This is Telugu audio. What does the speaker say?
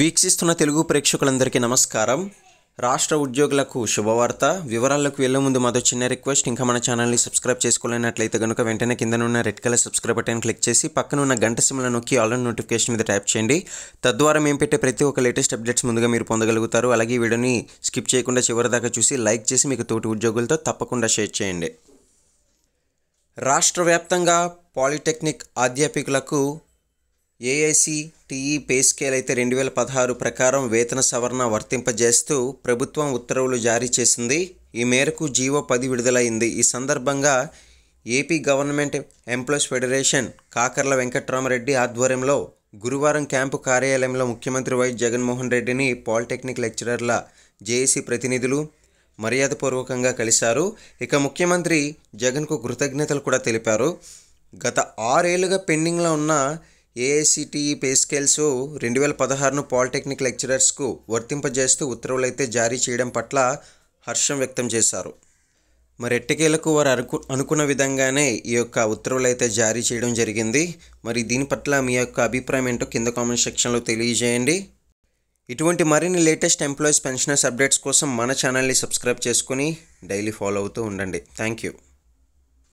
వీక్షిస్తున్న తెలుగు ప్రేక్షకులందరికీ నమస్కారం రాష్ట్ర ఉద్యోగులకు శుభవార్త వివరాలకు వెళ్ళే ముందు మాతో చిన్న రిక్వెస్ట్ ఇంకా మన ఛానల్ని సబ్స్క్రైబ్ చేసుకోలేనట్లయితే కనుక వెంటనే కిందనున్న red colour subscribe button click చేసి పక్కన ఉన్న గంట సిమ్ల నొక్కి ఆల్ నోటిఫికేషన్ మీద ట్యాప్ చేయండి తద్వారా మేము పెట్టే ప్రతి ఒక్క లేటెస్ట్ అప్డేట్స్ ముందుగా మీరు పొందగలుగుతారు అలాగే వీడియోని స్కిప్ చేయకుండా చివరిదాకా చూసి లైక్ చేసి మీకు తోటి ఉద్యోగులతో తప్పకుండా షేర్ చేయండి రాష్ట్ర వ్యాప్తంగా పాలిటెక్నిక్ అధ్యాపకులకు ఏఐసిటిఈ e, పే స్కేల్ అయితే రెండు వేల పదహారు ప్రకారం వేతన సవరణ వర్తింపజేస్తూ ప్రభుత్వం ఉత్తర్వులు జారీ చేసింది ఈ మేరకు జీవో పది విడుదలైంది ఈ సందర్భంగా AP government employees federation Kakarla Venkatramireddy ఆధ్వర్యంలో గురువారం క్యాంపు కార్యాలయంలో ముఖ్యమంత్రి వైఎస్ జగన్మోహన్ రెడ్డిని పాలిటెక్నిక్ లెక్చరర్ల జేఏసీ ప్రతినిధులు మర్యాదపూర్వకంగా కలిశారు ఇక ముఖ్యమంత్రి జగన్కు కృతజ్ఞతలు కూడా తెలిపారు గత ఆరేళ్లుగా పెండింగ్లో ఉన్న ఏఐసిటిఈ పే స్కేల్స్ రెండు వేల పదహారును పాలిటెక్నిక్ లెక్చరర్స్కు వర్తింపజేస్తూ ఉత్తర్వులైతే జారీ చేయడం పట్ల హర్షం వ్యక్తం చేశారు మరి ఎట్టకేలకు వారు అనుకు అనుకున్న విధంగానే ఈ యొక్క ఉత్తర్వులు అయితే జారీ చేయడం జరిగింది మరి దీని పట్ల మీ యొక్క అభిప్రాయం ఏంటో కింద కామెంట్ సెక్షన్లో తెలియజేయండి ఇటువంటి మరిన్ని లేటెస్ట్ ఎంప్లాయీస్ పెన్షనర్స్ అప్డేట్స్ కోసం మన ఛానల్ని సబ్స్క్రైబ్ చేసుకుని డైలీ ఫాలో అవుతూ ఉండండి థ్యాంక్ యూ